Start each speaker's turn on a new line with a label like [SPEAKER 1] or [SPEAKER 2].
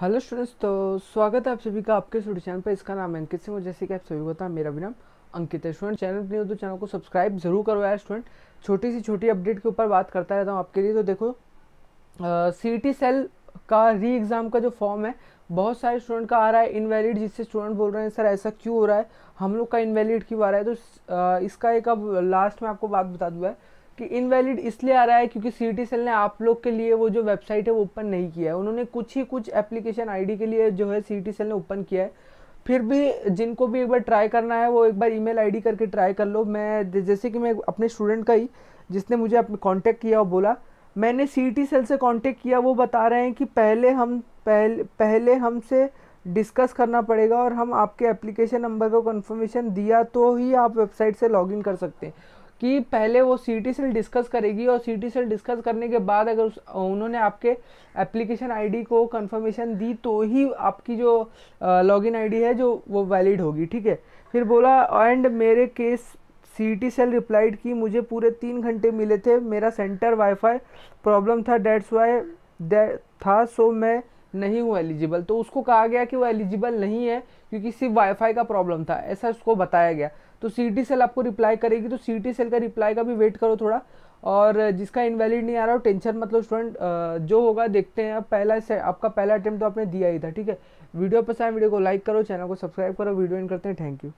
[SPEAKER 1] hello students तो स्वागत है आप सभी का आपके स्टूडियो चैनल पर इसका नाम अंकित सिंह और जैसे कि आप सभी को था मेरा भी नाम अंकित है स्टूडेंट चैनल हो तो चैनल को सब्सक्राइब जरूर करो यार स्टूडेंट छोटी सी छोटी अपडेट के ऊपर बात करता रहता हूँ आपके लिए तो देखो सी सेल का री एग्ज़ाम का जो फॉर्म है बहुत सारे स्टूडेंट का आ रहा है इनवैलिड जिससे स्टूडेंट बोल रहे हैं सर ऐसा क्यों हो रहा है हम लोग का इनवैलिड क्यों आ रहा है तो इसका एक अब लास्ट में आपको बात बता दूँ है कि इनवैलिड इसलिए आ रहा है क्योंकि सी सेल ने आप लोग के लिए वो जो वेबसाइट है वो ओपन नहीं किया है उन्होंने कुछ ही कुछ एप्लीकेशन आईडी के लिए जो है सी सेल ने ओपन किया है फिर भी जिनको भी एक बार ट्राई करना है वो एक बार ईमेल आईडी करके ट्राई कर लो मैं जैसे कि मैं अपने स्टूडेंट का ही जिसने मुझे कॉन्टेक्ट किया और बोला मैंने सी सेल से कॉन्टेक्ट किया वो बता रहे हैं कि पहले हम पहले पहले हमसे डिस्कस करना पड़ेगा और हम आपके एप्लीकेशन नंबर का कंफर्मेशन दिया तो ही आप वेबसाइट से लॉगिन कर सकते हैं कि पहले वो सी टी सेल डिस्कस करेगी और सी टी सेल डिस्कस करने के बाद अगर उस उन्होंने आपके एप्लीकेशन आईडी को कंफर्मेशन दी तो ही आपकी जो लॉगिन आईडी है जो वो वैलिड होगी ठीक है फिर बोला एंड मेरे case C T cell replied की मुझे पूरे तीन घंटे मिले थे मेरा सेंटर वाईफाई प्रॉब्लम था डेट्स वाई था सो मैं नहीं हूँ एलिजिबल तो उसको कहा गया कि वो एलिजिबल नहीं है क्योंकि सिर्फ वाईफाई का प्रॉब्लम था ऐसा उसको बताया गया तो सी सेल आपको रिप्लाई करेगी तो सी सेल का रिप्लाई का भी वेट करो थोड़ा और जिसका इनवैलिड नहीं आ रहा हो टेंशन मतलब स्टूडेंट जो होगा देखते हैं पहला से आपका पहला अटैम्प्ट तो आपने दिया ही था ठीक है वीडियो पसंद वीडियो को लाइक करो चैनल को सब्सक्राइब करो वीडियो इन करते हैं थैंक यू